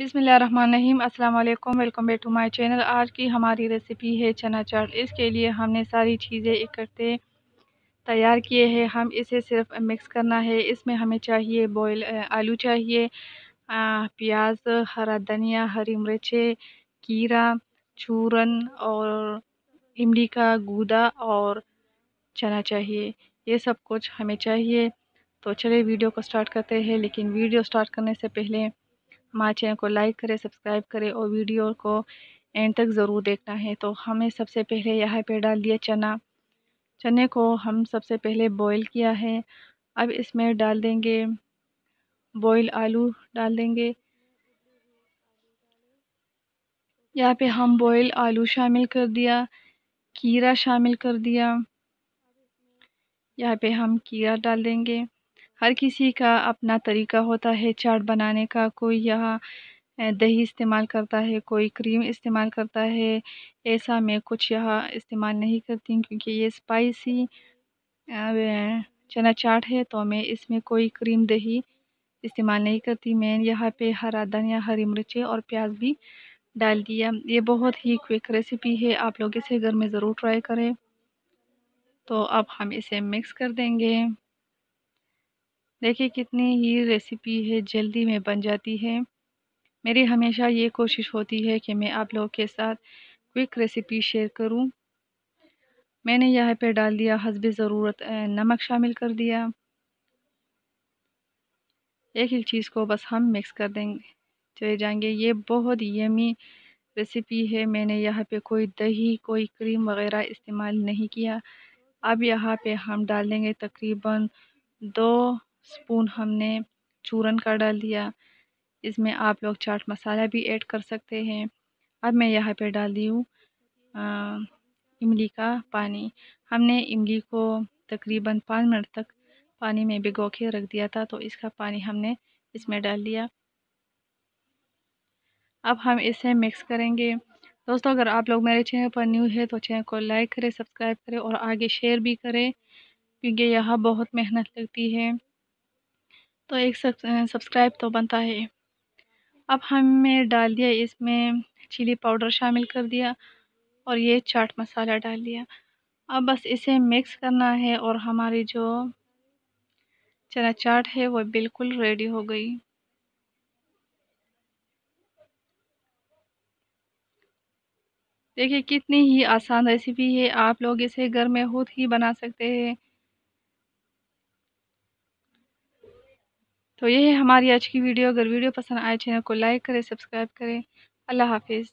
बिसमीम अस्सलाम वालेकुम welcome back to my channel आज की हमारी रेसिपी है चना चाट इसके लिए हमने सारी चीज़ें इकट्ठे तैयार किए हैं हम इसे सिर्फ मिक्स करना है इसमें हमें चाहिए बॉयल आलू चाहिए प्याज हरा धनिया हरी मिर्चें कीरा चूरन और इमली का गूदा और चना चाहिए ये सब कुछ हमें चाहिए तो चलिए वीडियो को स्टार्ट करते हैं लेकिन वीडियो स्टार्ट करने से पहले हमारे चैनल को लाइक करें सब्सक्राइब करें और वीडियो को एंड तक ज़रूर देखना है तो हमें सबसे पहले यहाँ पे डाल दिया चना चने को हम सबसे पहले बॉईल किया है अब इसमें डाल देंगे बॉईल आलू डाल देंगे यहाँ पे हम बॉयल आलू शामिल कर दिया कीरा शामिल कर दिया यहाँ पे हम कीरा डाल देंगे हर किसी का अपना तरीका होता है चाट बनाने का कोई यह दही इस्तेमाल करता है कोई क्रीम इस्तेमाल करता है ऐसा मैं कुछ यह इस्तेमाल नहीं करती क्योंकि ये स्पाइसी चना चाट है तो मैं इसमें कोई क्रीम दही इस्तेमाल नहीं करती मैं यहाँ पे हरा धनिया हरी मिर्चें और प्याज भी डाल दिया ये बहुत ही क्विक रेसिपी है आप लोग इसे घर में ज़रूर ट्राई करें तो अब हम इसे मिक्स कर देंगे देखिए कितनी ही रेसिपी है जल्दी में बन जाती है मेरी हमेशा ये कोशिश होती है कि मैं आप लोगों के साथ क्विक रेसिपी शेयर करूं मैंने यहाँ पे डाल दिया हसब ज़रूरत नमक शामिल कर दिया एक ही चीज़ को बस हम मिक्स कर देंगे चले जाएंगे ये बहुत यमी रेसिपी है मैंने यहाँ पे कोई दही कोई क्रीम वगैरह इस्तेमाल नहीं किया अब यहाँ पे हम डाल देंगे तकरीबन दो स्पून हमने चूरन का डाल दिया इसमें आप लोग चाट मसाला भी ऐड कर सकते हैं अब मैं यहाँ पे डाल दी हूँ इमली का पानी हमने इमली को तकरीबन पाँच मिनट तक पानी में भिगो के रख दिया था तो इसका पानी हमने इसमें डाल दिया अब हम इसे मिक्स करेंगे दोस्तों अगर आप लोग मेरे चैनल पर न्यू है तो चैनल को लाइक करें सब्सक्राइब करें और आगे शेयर भी करें क्योंकि यहाँ बहुत मेहनत लगती है तो एक सब्सक्राइब तो बनता है अब हमें डाल दिया इसमें चिली पाउडर शामिल कर दिया और ये चाट मसाला डाल दिया अब बस इसे मिक्स करना है और हमारी जो चना चाट है वो बिल्कुल रेडी हो गई देखिए कितनी ही आसान रेसिपी है आप लोग इसे घर में खुद ही बना सकते हैं तो ये है हमारी आज की वीडियो अगर वीडियो पसंद आए चैनल को लाइक करें सब्सक्राइब करें अल्लाह हाफिज़